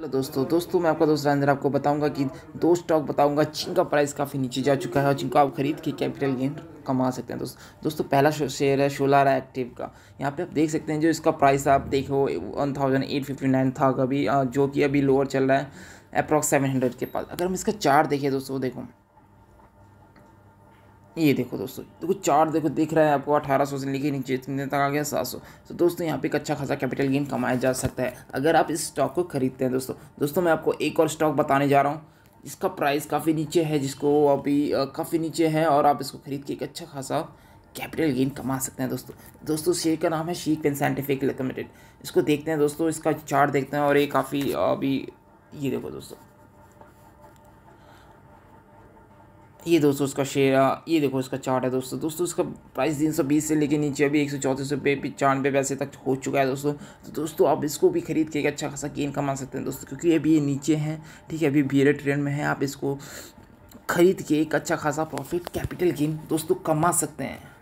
hello दोस्तों दोस्तों मैं आपका दोस्त राजेंद्र आपको बताऊंगा कि दो स्टॉक बताऊंगा जिनका प्राइस काफ़ी नीचे जा चुका है और जिनको आप खरीद के कैपिटल गेन कमा सकते हैं दोस्त दोस्तों पहला शेयर है शोलारा एक्टिव का यहाँ पे आप देख सकते हैं जो इसका प्राइस आप देखो one thousand eight fifty nine था अभी जो कि अभी लोअर चल रहा है अप्रॉक्स सेवन हंड्रेड के पास अगर हम इसका चार्ट देखें दोस्तों देखो ये देखो दोस्तों देखो चार देखो दिख रहा है आपको अठारह सौ से लेके नीचे इतने तक आ गया सात सौ तो दोस्तों यहाँ पे एक अच्छा खासा कैपिटल गेन कमाया जा सकता है अगर आप इस स्टॉक को खरीदते हैं दोस्तों दोस्तों मैं आपको एक और स्टॉक बताने जा रहा हूँ इसका प्राइस काफ़ी नीचे है जिसको अभी काफ़ी नीचे है और आप इसको खरीद के एक अच्छा खासा कैपिटल गेन कमा सकते हैं दोस्तों दोस्तों शेयर का नाम है शीक एंड साइंटिफिक लिमिटेड इसको देखते हैं दोस्तों इसका चार्ट देखते हैं और ये काफ़ी अभी ये देखो दोस्तों ये दोस्तों उसका शेयर ये देखो इसका चार्ट है दोस्तों दोस्तों इसका प्राइस तीन सौ बीस से लेके नीचे अभी एक सौ चौंतीस रुपये पचानवे पैसे तक हो चुका है दोस्तों तो दोस्तों आप इसको भी खरीद के एक अच्छा खासा गेन कमा सकते हैं दोस्तों क्योंकि अभी ये नीचे हैं ठीक है अभी भीड़ ट्रेंड में है आप इसको खरीद के एक अच्छा खासा प्रॉफिट कैपिटल गेन दोस्तों कमा सकते हैं